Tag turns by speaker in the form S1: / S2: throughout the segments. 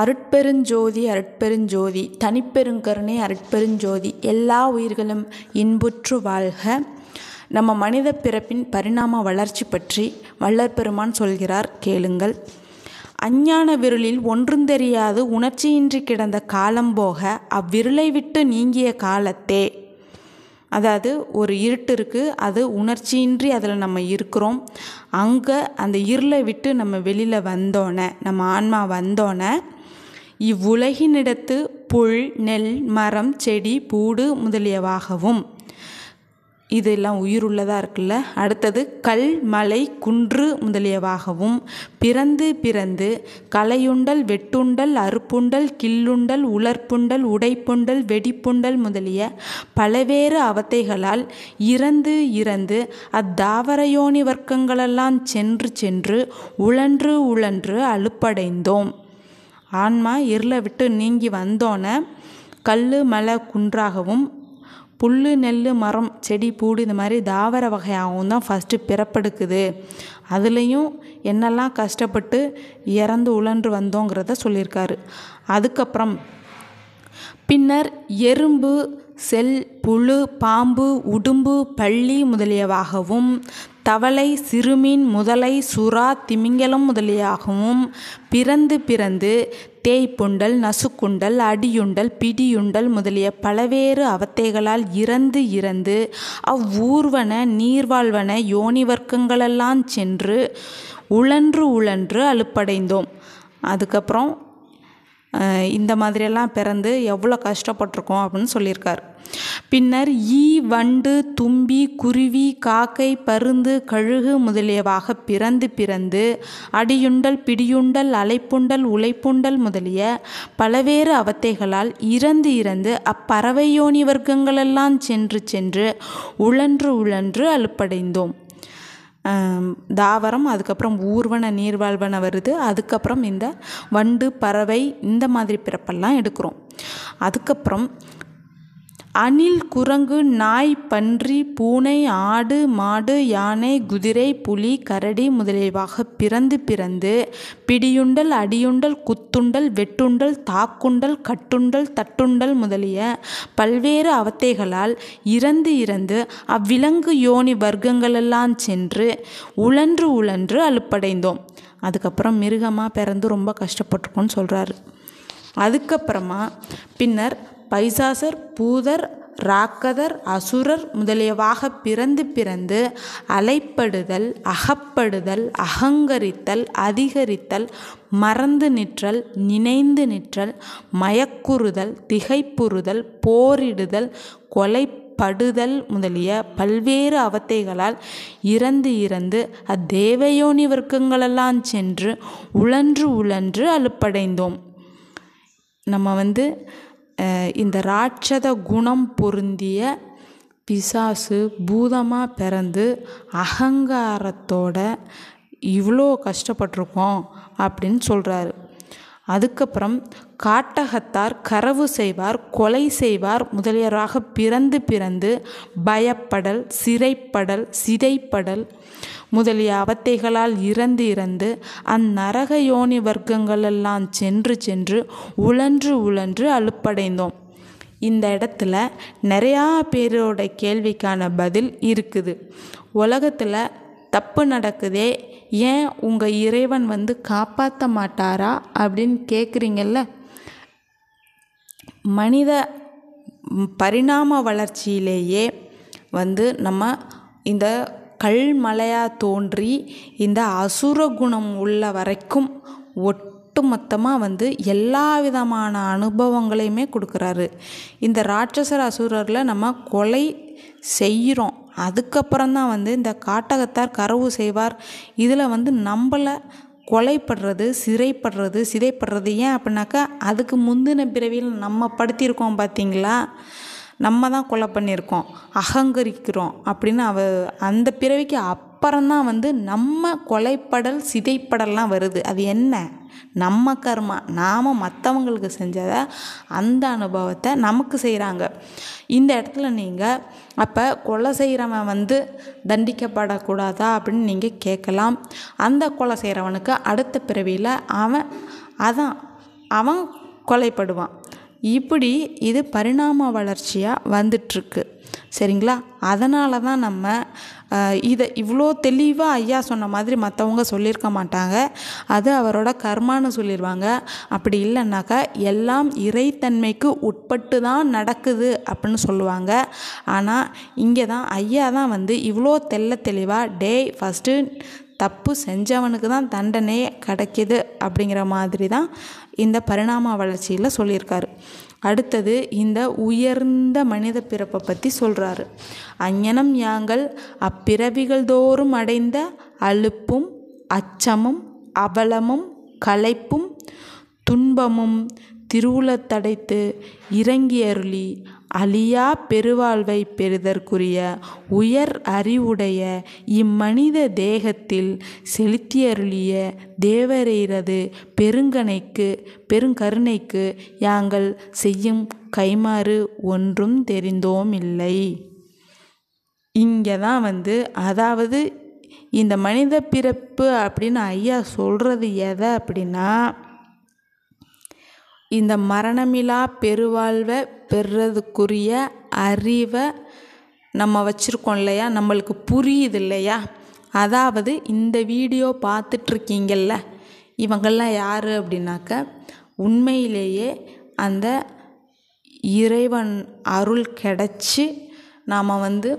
S1: அருட்பெருஞ்சோதி அருட்பெருஞ்சோதி தனிப்பெருங்கருணை அருட்பெருஞ்சோதி எல்லா உயிர்களும் இன்புற்று வாழ்க நம்ம மனித பிறப்பின் பரிணாம வளர்ச்சி பற்றி வல்லற்பெருமான் சொல்கிறார் கேளுங்கள் அஞ்ஞான விருளில் ஒன்றும் தெரியாது உணர்ச்சியின்றி கிடந்த காலம் போக அவ்விருளை விட்டு நீங்கிய காலத்தே அதாவது ஒரு இருட்டு இருக்குது அது உணர்ச்சியின்றி அதில் நம்ம இருக்கிறோம் அங்கே அந்த இருளை விட்டு நம்ம வெளியில் வந்தோன்னே நம்ம ஆன்மா வந்தோன்னே இவ்வுலகினிடத்து புல் நெல் மரம் செடி பூடு முதலியவாகவும் இதெல்லாம் உயிருள்ளதாக இருக்குல்ல அடுத்தது கல் மலை குன்று முதலியவாகவும் பிறந்து பிறந்து கலையுண்டல் வெட்டுண்டல் அறுப்புண்டல் கில்லுண்டல் உலர்ப்புண்டல் உடைப்புண்டல் வெடிப்புண்டல் முதலிய பலவேறு அவத்தைகளால் இறந்து இறந்து அத்தாவரயோனி வர்க்கங்களெல்லாம் சென்று சென்று உழன்று உழன்று அழுப்படைந்தோம் ஆன்மா இருளை விட்டு நீங்கி வந்தோன்னே கல் மலை குன்றாகவும் புல் நெல் மரம் செடி பூடு இந்த மாதிரி தாவர வகையாகவும் தான் ஃபஸ்ட்டு பிறப்படுக்குது அதுலேயும் என்னெல்லாம் கஷ்டப்பட்டு இறந்து உழன்று வந்தோங்கிறத சொல்லியிருக்காரு அதுக்கப்புறம் பின்னர் எறும்பு செல் புழு பாம்பு உடும்பு பள்ளி முதலியவாகவும் தவளை சிறுமீன் முதலை சுறா திமிங்கலம் முதலியாகவும் பிறந்து பிறந்து தேய்ப்புண்டல் நசுக்குண்டல் அடியுண்டல் பிடியுண்டல் முதலிய பலவேறு அவத்தைகளால் இறந்து இறந்து அவ்வூர்வன நீர்வாழ்வன யோனி வர்க்கங்களெல்லாம் சென்று உழன்று உழன்று அலுப்படைந்தோம் அதுக்கப்புறம் இந்த மாதிரியெல்லாம் பிறந்து எவ்வளோ கஷ்டப்பட்டிருக்கோம் அப்படின்னு சொல்லியிருக்கார் பின்னர் ஈ வண்டு தும்பி குருவி காக்கை பருந்து கழுகு முதலியவாக பிறந்து பிறந்து அடியுண்டல் பிடியுண்டல் அலைப்புண்டல் உழைப்புண்டல் முதலிய பலவேறு அவத்தைகளால் இறந்து இறந்து அப்பறவையோனி வர்க்கங்களெல்லாம் சென்று சென்று உழன்று உழன்று அலுப்படைந்தோம் தாவரம் அதுக்கப்புறம் ஊர்வன நீர்வாழ்வன வருது அதுக்கப்புறம் இந்த வண்டு பறவை இந்த மாதிரி பிறப்பெல்லாம் எடுக்கிறோம் அதுக்கப்புறம் அணில் குரங்கு நாய் பன்றி பூனை ஆடு மாடு யானை குதிரை புலி கரடி முதலியவாக பிறந்து பிறந்து பிடியுண்டல் அடியுண்டல் குத்துண்டல் வெட்டுண்டல் தாக்குண்டல் கட்டுண்டல் தட்டுண்டல் முதலிய பல்வேறு அவத்தைகளால் இறந்து இறந்து அவ்விலங்கு யோனி வர்க்கங்களெல்லாம் சென்று உழன்று உழன்று அலுப்படைந்தோம் அதுக்கப்புறம் மிருகமாக பிறந்து ரொம்ப கஷ்டப்பட்டிருக்கோன்னு சொல்கிறாரு அதுக்கப்புறமா பின்னர் பைசாசர் பூதர் ராக்கதர் அசுரர் முதலியவாக பிறந்து பிறந்து அலைப்படுதல் அகப்படுதல் அகங்கரித்தல் அதிகரித்தல் மறந்து நிற்றல் நினைந்து நிற்றல் மயக்குறுதல் திகைப்புறுதல் போரிடுதல் கொலை படுதல் முதலிய பல்வேறு அவத்தைகளால் இறந்து இறந்து அத்தேவயோனி வர்க்கங்களெல்லாம் சென்று உழன்று உழன்று அலுப்படைந்தோம் நம்ம வந்து இந்த ராட்சத குணம் பொருந்திய பிசாசு பூதமாக பிறந்து அகங்காரத்தோட இவ்வளோ கஷ்டப்பட்டிருக்கோம் அப்படின்னு சொல்கிறாரு அதுக்கப்புறம் காட்டகத்தார் கரவு செய்வார் கொலை செய்வார் முதலியராக பிறந்து பிறந்து பயப்படல் சிறைப்படல் சிதைப்படல் முதலிய அவத்தைகளால் இறந்து இறந்து அந்நரக யோனி வர்க்கங்களெல்லாம் சென்று சென்று உழன்று உழன்று அலுப்படைந்தோம் இந்த இடத்துல நிறையா பேரோட கேள்விக்கான பதில் இருக்குது உலகத்தில் தப்பு நடக்குதே ஏன் உங்கள் இறைவன் வந்து காப்பாற்ற மாட்டாரா அப்படின்னு கேட்குறீங்கல்ல மனித பரிணாம வளர்ச்சியிலேயே வந்து நம்ம இந்த கல்மலையாக தோன்றி இந்த அசுர குணம் உள்ள வரைக்கும் ஒட்டுமொத்தமாக வந்து எல்லா விதமான அனுபவங்களையுமே கொடுக்குறாரு இந்த ராட்சசர் அசுரரில் நம்ம கொலை செய்கிறோம் அதுக்கப்புறம்தான் வந்து இந்த காட்டகத்தார் கரவு செய்வார் இதில் வந்து நம்மளை கொலைப்படுறது சிறைப்படுறது சிதைப்படுறது ஏன் அப்படின்னாக்கா அதுக்கு முந்தின பிறவியில் நம்ம படுத்தியிருக்கோம் பார்த்தீங்களா நம்ம தான் கொலை பண்ணியிருக்கோம் அகங்கரிக்கிறோம் அப்படின்னு அவ அந்த பிறவிக்கு அப் அப்புறம்தான் வந்து நம்ம கொலைப்படல் சிதைப்படல்லாம் வருது அது என்ன நம்ம கர்மா நாம் மற்றவங்களுக்கு செஞ்சதை அந்த அனுபவத்தை நமக்கு செய்கிறாங்க இந்த இடத்துல நீங்கள் அப்போ கொலை செய்கிறவன் வந்து தண்டிக்கப்படக்கூடாதா அப்படின்னு நீங்கள் கேட்கலாம் அந்த கொலை செய்கிறவனுக்கு அடுத்த பிறவியில் அவன் அதான் அவன் கொலைப்படுவான் இப்படி இது பரிணாம வளர்ச்சியாக வந்துட்ருக்கு சரிங்களா அதனால தான் நம்ம இதை இவ்வளோ தெளிவாக ஐயா சொன்ன மாதிரி மற்றவங்க சொல்லியிருக்க மாட்டாங்க அது அவரோட கர்மான்னு சொல்லிடுவாங்க அப்படி இல்லைன்னாக்கா எல்லாம் இறைத்தன்மைக்கு உட்பட்டு தான் நடக்குது அப்படின்னு சொல்லுவாங்க ஆனால் இங்கே தான் ஐயா தான் வந்து இவ்வளோ தெல்ல தெளிவாக டே ஃபஸ்ட்டு தப்பு செஞ்சவனுக்கு தான் தண்டனையே கிடைக்கிது அப்படிங்கிற மாதிரி தான் இந்த பரிணாம வளர்ச்சியில் சொல்லியிருக்காரு அடுத்தது இந்த உயர்ந்த மனித பிறப்பை பற்றி சொல்கிறாரு அஞ்ஞனம் யாங்கள் அப்பிறவிகள் தோறும் அடைந்த அலுப்பும் அச்சமும் அவலமும் களைப்பும் துன்பமும் திருவுளத்தடைத்து இறங்கி அருளி அழியா பெருவாழ்வை பெறுதற்குரிய உயர் அறிவுடைய இம்மனித தேகத்தில் செலுத்தியருளிய தேவரீரது பெருங்கனைக்கு பெருங்கருணைக்கு யாங்கள் செய்யும் கைமாறு ஒன்றும் தெரிந்தோம் இல்லை இங்கே தான் வந்து அதாவது இந்த மனித பிறப்பு அப்படின்னு ஐயா சொல்கிறது எதை அப்படின்னா இந்த மரணமிலா பெருவாழ்வை பெறுறதுக்குரிய அறிவை நம்ம வச்சுருக்கோம் இல்லையா நம்மளுக்கு புரியுது இல்லையா அதாவது இந்த வீடியோ பார்த்துட்ருக்கீங்கள்ல இவங்கள்லாம் யார் அப்படின்னாக்க உண்மையிலேயே அந்த இறைவன் அருள் கிடச்சி நாம் வந்து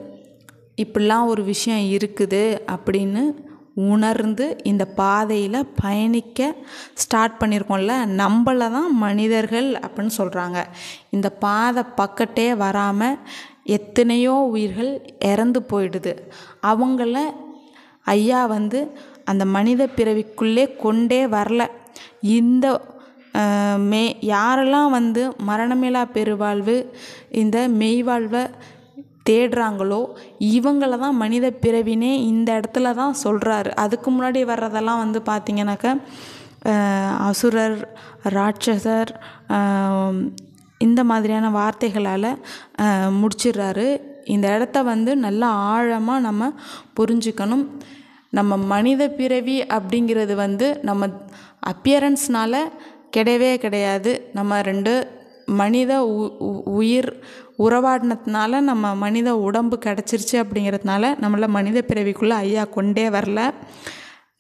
S1: இப்படிலாம் ஒரு விஷயம் இருக்குது அப்படின்னு உணர்ந்து இந்த பாதையில் பயணிக்க ஸ்டார்ட் பண்ணியிருக்கோம்ல நம்மளை தான் மனிதர்கள் அப்படின்னு சொல்கிறாங்க இந்த பாதை பக்கத்தே வராமல் எத்தனையோ உயிர்கள் இறந்து போயிடுது அவங்கள ஐயா வந்து அந்த மனித பிறவிக்குள்ளே கொண்டே வரல இந்த மே யாரெல்லாம் வந்து மரணமிலா பெருவாழ்வு இந்த மெய்வாழ்வை தேடுறாங்களோ இவங்கள தான் மனித பிறவினே இந்த இடத்துல தான் சொல்கிறாரு அதுக்கு முன்னாடி வர்றதெல்லாம் வந்து பார்த்திங்கனாக்கா அசுரர் ராட்சசர் இந்த மாதிரியான வார்த்தைகளால் முடிச்சிடுறாரு இந்த இடத்த வந்து நல்லா ஆழமாக நம்ம புரிஞ்சுக்கணும் நம்ம மனித பிறவி அப்படிங்கிறது வந்து நம்ம அப்பியரன்ஸ்னால் கிடையவே கிடையாது நம்ம ரெண்டு மனித உயிர் உறவாடினதுனால நம்ம மனித உடம்பு கிடச்சிருச்சு அப்படிங்கிறதுனால நம்மளை மனித பிறவிக்குள்ளே ஐயா கொண்டே வரல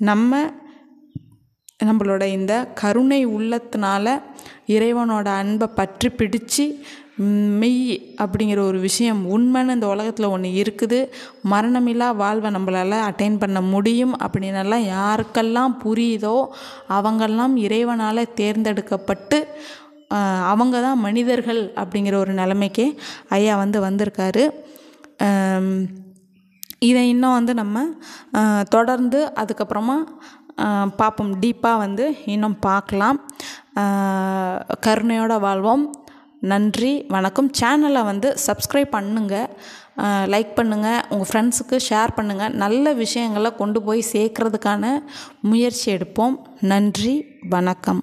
S1: நம்ம நம்மளோட இந்த கருணை உள்ளத்தினால இறைவனோட அன்பை பற்றி பிடிச்சி மெய் அப்படிங்கிற ஒரு விஷயம் உண்மைன்னு இந்த உலகத்தில் ஒன்று இருக்குது மரணமில்லா வாழ்வை நம்மளால் அட்டைன் பண்ண முடியும் அப்படின்னலாம் யாருக்கெல்லாம் புரியுதோ அவங்கெல்லாம் இறைவனால் தேர்ந்தெடுக்கப்பட்டு அவங்க தான் மனிதர்கள் அப்படிங்கிற ஒரு நிலைமைக்கு ஐயா வந்து வந்திருக்காரு இதை இன்னும் வந்து நம்ம தொடர்ந்து அதுக்கப்புறமா பார்ப்போம் டீப்பாக வந்து இன்னும் பார்க்கலாம் கருணையோட வாழ்வோம் நன்றி வணக்கம் சேனலை வந்து சப்ஸ்கிரைப் பண்ணுங்கள் லைக் பண்ணுங்கள் உங்கள் ஃப்ரெண்ட்ஸுக்கு ஷேர் பண்ணுங்கள் நல்ல விஷயங்களை கொண்டு போய் சேர்க்கறதுக்கான முயற்சி எடுப்போம் நன்றி வணக்கம்